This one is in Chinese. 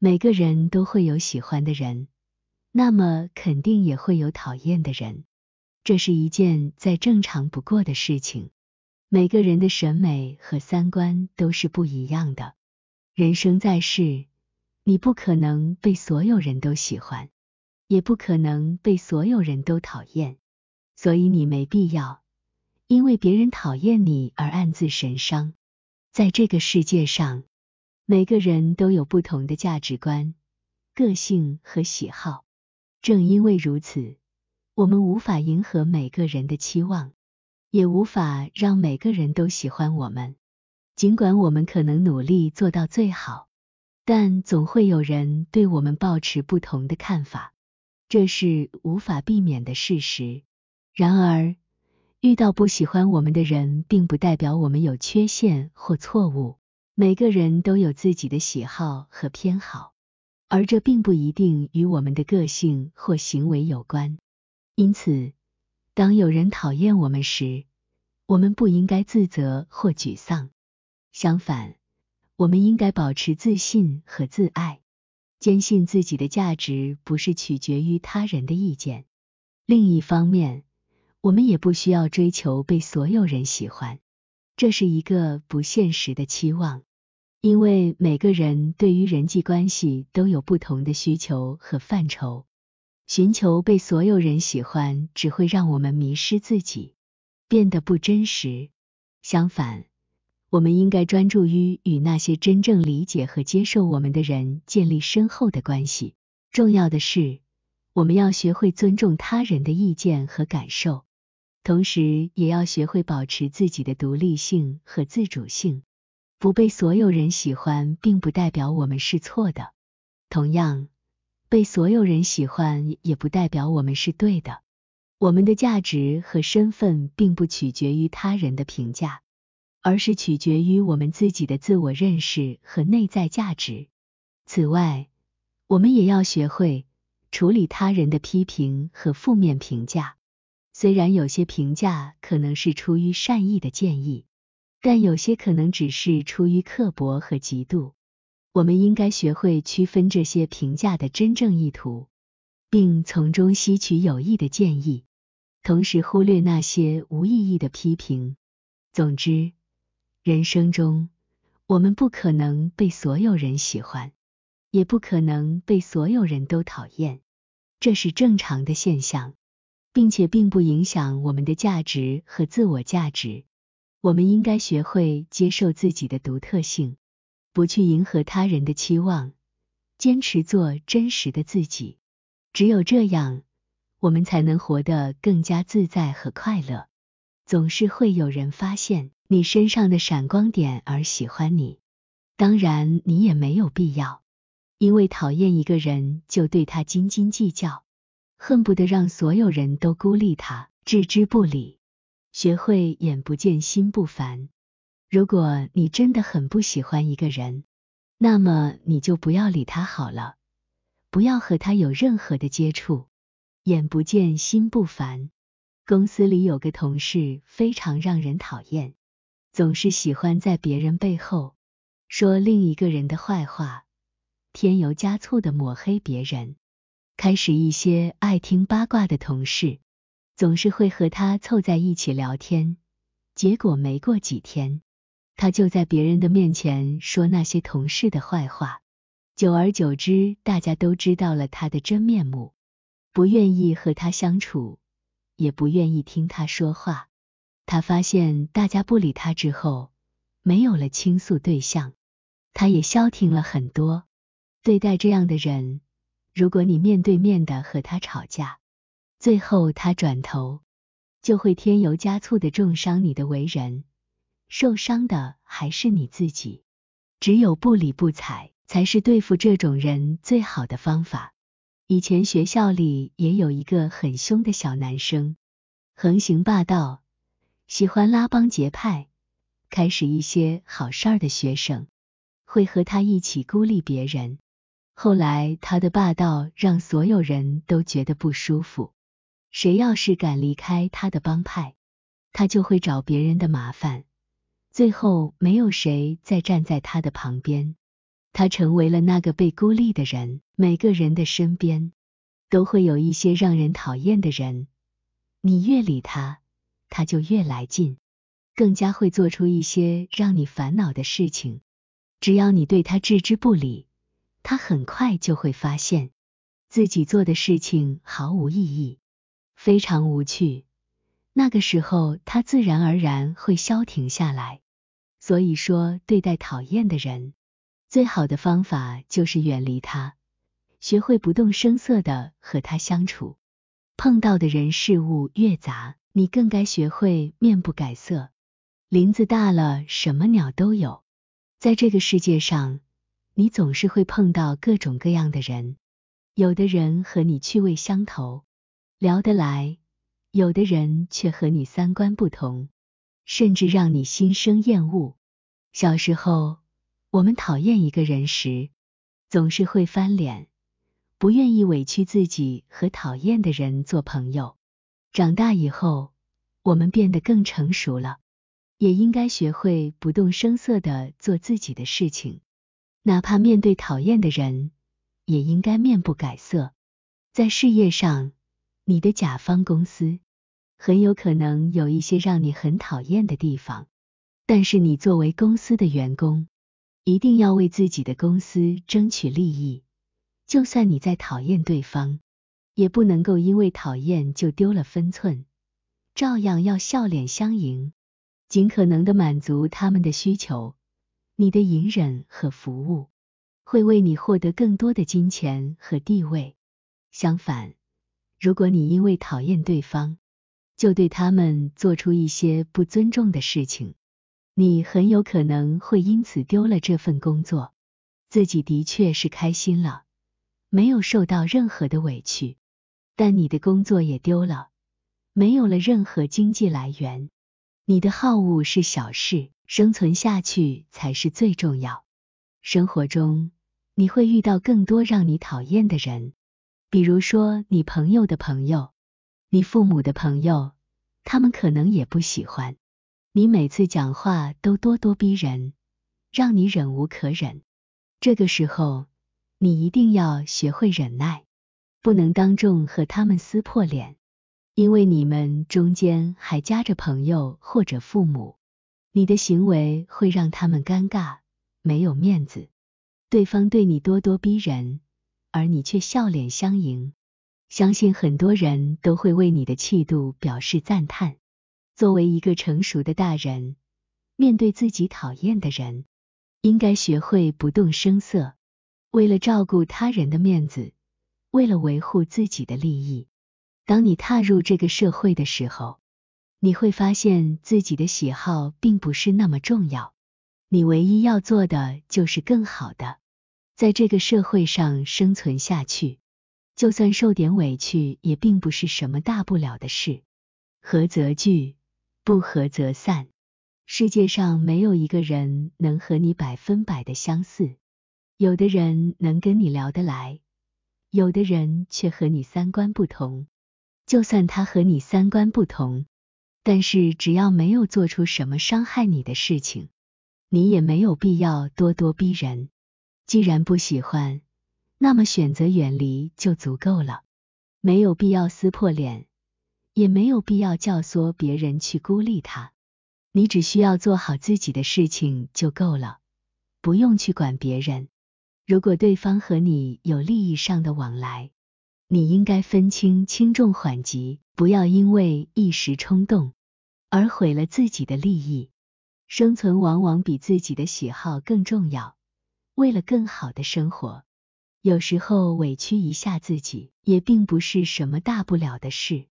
每个人都会有喜欢的人，那么肯定也会有讨厌的人，这是一件再正常不过的事情。每个人的审美和三观都是不一样的，人生在世，你不可能被所有人都喜欢，也不可能被所有人都讨厌，所以你没必要因为别人讨厌你而暗自神伤。在这个世界上，每个人都有不同的价值观、个性和喜好。正因为如此，我们无法迎合每个人的期望，也无法让每个人都喜欢我们。尽管我们可能努力做到最好，但总会有人对我们抱持不同的看法，这是无法避免的事实。然而，遇到不喜欢我们的人，并不代表我们有缺陷或错误。每个人都有自己的喜好和偏好，而这并不一定与我们的个性或行为有关。因此，当有人讨厌我们时，我们不应该自责或沮丧。相反，我们应该保持自信和自爱，坚信自己的价值不是取决于他人的意见。另一方面，我们也不需要追求被所有人喜欢，这是一个不现实的期望。因为每个人对于人际关系都有不同的需求和范畴，寻求被所有人喜欢只会让我们迷失自己，变得不真实。相反，我们应该专注于与那些真正理解和接受我们的人建立深厚的关系。重要的是，我们要学会尊重他人的意见和感受，同时也要学会保持自己的独立性和自主性。不被所有人喜欢，并不代表我们是错的；同样，被所有人喜欢，也不代表我们是对的。我们的价值和身份，并不取决于他人的评价，而是取决于我们自己的自我认识和内在价值。此外，我们也要学会处理他人的批评和负面评价，虽然有些评价可能是出于善意的建议。但有些可能只是出于刻薄和嫉妒，我们应该学会区分这些评价的真正意图，并从中吸取有益的建议，同时忽略那些无意义的批评。总之，人生中我们不可能被所有人喜欢，也不可能被所有人都讨厌，这是正常的现象，并且并不影响我们的价值和自我价值。我们应该学会接受自己的独特性，不去迎合他人的期望，坚持做真实的自己。只有这样，我们才能活得更加自在和快乐。总是会有人发现你身上的闪光点而喜欢你。当然，你也没有必要因为讨厌一个人就对他斤斤计较，恨不得让所有人都孤立他、置之不理。学会眼不见心不烦。如果你真的很不喜欢一个人，那么你就不要理他好了，不要和他有任何的接触。眼不见心不烦。公司里有个同事非常让人讨厌，总是喜欢在别人背后说另一个人的坏话，添油加醋的抹黑别人。开始一些爱听八卦的同事。总是会和他凑在一起聊天，结果没过几天，他就在别人的面前说那些同事的坏话。久而久之，大家都知道了他的真面目，不愿意和他相处，也不愿意听他说话。他发现大家不理他之后，没有了倾诉对象，他也消停了很多。对待这样的人，如果你面对面的和他吵架，最后，他转头就会添油加醋的重伤你的为人，受伤的还是你自己。只有不理不睬，才是对付这种人最好的方法。以前学校里也有一个很凶的小男生，横行霸道，喜欢拉帮结派，开始一些好事儿的学生会和他一起孤立别人。后来他的霸道让所有人都觉得不舒服。谁要是敢离开他的帮派，他就会找别人的麻烦。最后，没有谁再站在他的旁边，他成为了那个被孤立的人。每个人的身边都会有一些让人讨厌的人，你越理他，他就越来劲，更加会做出一些让你烦恼的事情。只要你对他置之不理，他很快就会发现自己做的事情毫无意义。非常无趣，那个时候他自然而然会消停下来。所以说，对待讨厌的人，最好的方法就是远离他，学会不动声色的和他相处。碰到的人事物越杂，你更该学会面不改色。林子大了，什么鸟都有。在这个世界上，你总是会碰到各种各样的人，有的人和你趣味相投。聊得来，有的人却和你三观不同，甚至让你心生厌恶。小时候，我们讨厌一个人时，总是会翻脸，不愿意委屈自己和讨厌的人做朋友。长大以后，我们变得更成熟了，也应该学会不动声色的做自己的事情，哪怕面对讨厌的人，也应该面不改色。在事业上。你的甲方公司很有可能有一些让你很讨厌的地方，但是你作为公司的员工，一定要为自己的公司争取利益。就算你再讨厌对方，也不能够因为讨厌就丢了分寸，照样要笑脸相迎，尽可能的满足他们的需求。你的隐忍和服务，会为你获得更多的金钱和地位。相反，如果你因为讨厌对方，就对他们做出一些不尊重的事情，你很有可能会因此丢了这份工作。自己的确是开心了，没有受到任何的委屈，但你的工作也丢了，没有了任何经济来源。你的好恶是小事，生存下去才是最重要。生活中，你会遇到更多让你讨厌的人。比如说，你朋友的朋友，你父母的朋友，他们可能也不喜欢你。每次讲话都咄咄逼人，让你忍无可忍。这个时候，你一定要学会忍耐，不能当众和他们撕破脸，因为你们中间还夹着朋友或者父母，你的行为会让他们尴尬、没有面子。对方对你咄咄逼人。而你却笑脸相迎，相信很多人都会为你的气度表示赞叹。作为一个成熟的大人，面对自己讨厌的人，应该学会不动声色。为了照顾他人的面子，为了维护自己的利益，当你踏入这个社会的时候，你会发现自己的喜好并不是那么重要。你唯一要做的就是更好的。在这个社会上生存下去，就算受点委屈，也并不是什么大不了的事。合则聚，不合则散。世界上没有一个人能和你百分百的相似。有的人能跟你聊得来，有的人却和你三观不同。就算他和你三观不同，但是只要没有做出什么伤害你的事情，你也没有必要咄咄逼人。既然不喜欢，那么选择远离就足够了，没有必要撕破脸，也没有必要教唆别人去孤立他。你只需要做好自己的事情就够了，不用去管别人。如果对方和你有利益上的往来，你应该分清轻重缓急，不要因为一时冲动而毁了自己的利益。生存往往比自己的喜好更重要。为了更好的生活，有时候委屈一下自己，也并不是什么大不了的事。